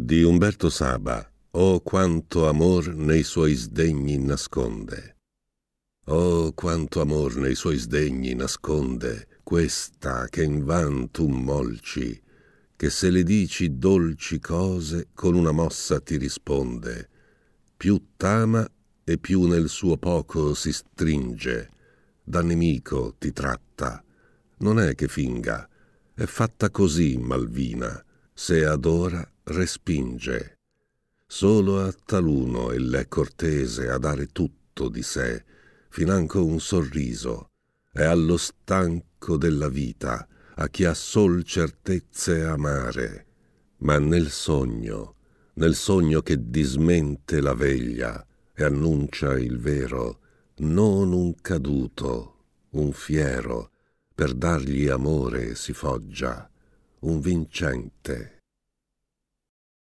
di Umberto Saba. Oh quanto amor nei suoi sdegni nasconde. Oh quanto amor nei suoi sdegni nasconde questa che in van tu molci, che se le dici dolci cose con una mossa ti risponde. Più t'ama e più nel suo poco si stringe, da nemico ti tratta. Non è che finga, è fatta così Malvina se adora respinge. Solo a taluno è cortese a dare tutto di sé, financo un sorriso, e allo stanco della vita, a chi ha sol certezze amare. Ma nel sogno, nel sogno che dismente la veglia e annuncia il vero, non un caduto, un fiero, per dargli amore si foggia un vincente.